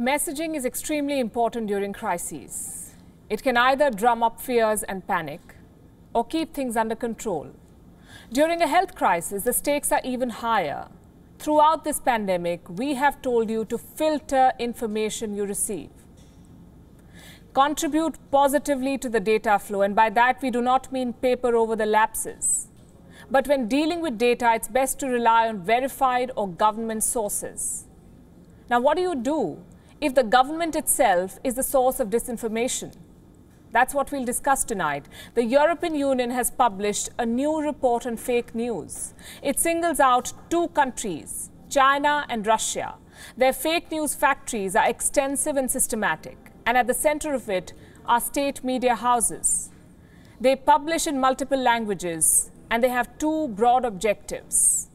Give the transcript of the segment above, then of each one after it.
Messaging is extremely important during crises. It can either drum up fears and panic or keep things under control. During a health crisis, the stakes are even higher. Throughout this pandemic, we have told you to filter information you receive. Contribute positively to the data flow, and by that, we do not mean paper over the lapses. But when dealing with data, it's best to rely on verified or government sources. Now, what do you do if the government itself is the source of disinformation? That's what we'll discuss tonight. The European Union has published a new report on fake news. It singles out two countries, China and Russia. Their fake news factories are extensive and systematic, and at the center of it are state media houses. They publish in multiple languages, and they have two broad objectives.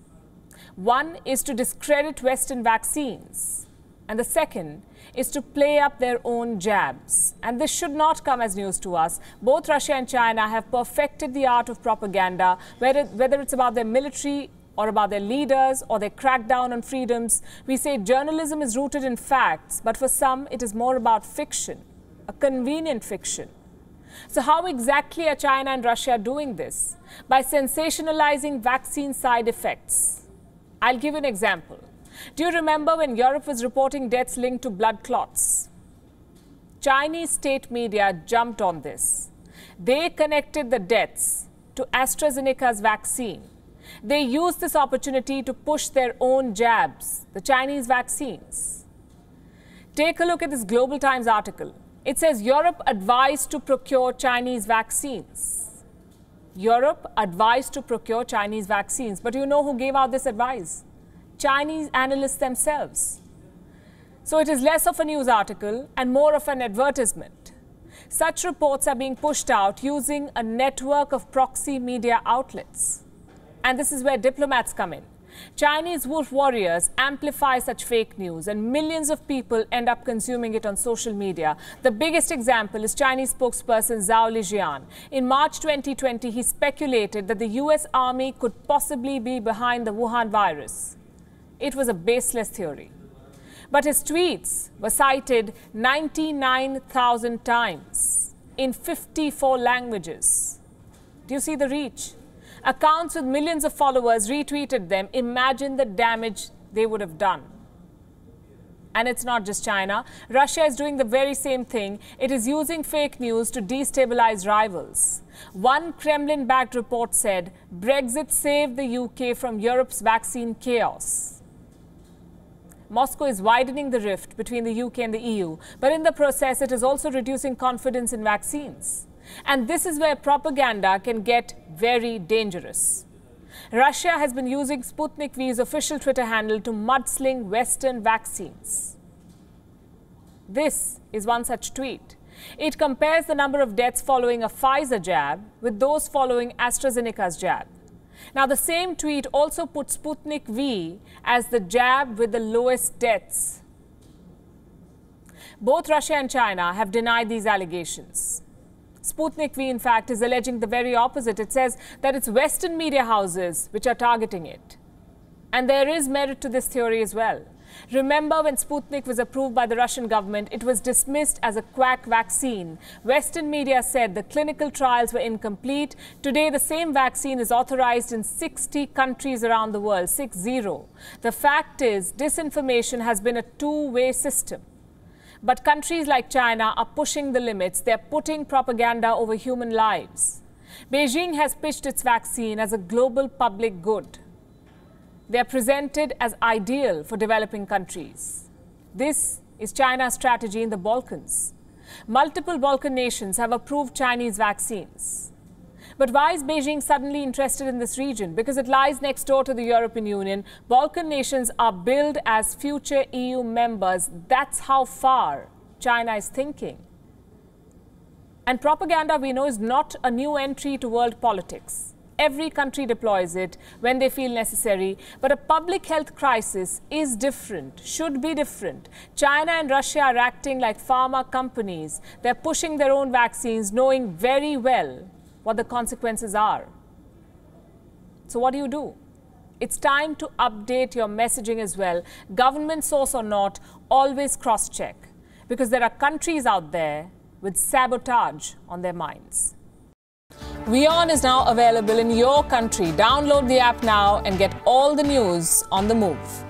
One is to discredit Western vaccines and the second is to play up their own jabs. And this should not come as news to us. Both Russia and China have perfected the art of propaganda, whether, whether it's about their military or about their leaders or their crackdown on freedoms. We say journalism is rooted in facts, but for some it is more about fiction, a convenient fiction. So how exactly are China and Russia doing this? By sensationalizing vaccine side effects. I'll give an example. Do you remember when Europe was reporting deaths linked to blood clots? Chinese state media jumped on this. They connected the deaths to AstraZeneca's vaccine. They used this opportunity to push their own jabs, the Chinese vaccines. Take a look at this Global Times article. It says Europe advised to procure Chinese vaccines. Europe advised to procure Chinese vaccines. But you know who gave out this advice? Chinese analysts themselves. So it is less of a news article and more of an advertisement. Such reports are being pushed out using a network of proxy media outlets. And this is where diplomats come in. Chinese wolf warriors amplify such fake news and millions of people end up consuming it on social media. The biggest example is Chinese spokesperson Zhao Lijian. In March 2020, he speculated that the US Army could possibly be behind the Wuhan virus it was a baseless theory. But his tweets were cited 99,000 times in 54 languages. Do you see the reach? Accounts with millions of followers retweeted them. Imagine the damage they would have done. And it's not just China. Russia is doing the very same thing. It is using fake news to destabilize rivals. One Kremlin backed report said Brexit saved the UK from Europe's vaccine chaos. Moscow is widening the rift between the UK and the EU, but in the process, it is also reducing confidence in vaccines. And this is where propaganda can get very dangerous. Russia has been using Sputnik V's official Twitter handle to mudsling Western vaccines. This is one such tweet. It compares the number of deaths following a Pfizer jab with those following AstraZeneca's jab. Now, the same tweet also puts Sputnik V as the jab with the lowest deaths. Both Russia and China have denied these allegations. Sputnik V, in fact, is alleging the very opposite. It says that it's Western media houses which are targeting it. And there is merit to this theory as well. Remember when Sputnik was approved by the Russian government, it was dismissed as a quack vaccine. Western media said the clinical trials were incomplete. Today, the same vaccine is authorized in 60 countries around the world, 6-0. The fact is, disinformation has been a two-way system. But countries like China are pushing the limits. They're putting propaganda over human lives. Beijing has pitched its vaccine as a global public good. They are presented as ideal for developing countries. This is China's strategy in the Balkans. Multiple Balkan nations have approved Chinese vaccines. But why is Beijing suddenly interested in this region? Because it lies next door to the European Union. Balkan nations are billed as future EU members. That's how far China is thinking. And propaganda, we know, is not a new entry to world politics. Every country deploys it when they feel necessary. But a public health crisis is different, should be different. China and Russia are acting like pharma companies. They're pushing their own vaccines, knowing very well what the consequences are. So, what do you do? It's time to update your messaging as well. Government source or not, always cross check because there are countries out there with sabotage on their minds. Vion is now available in your country. Download the app now and get all the news on the move.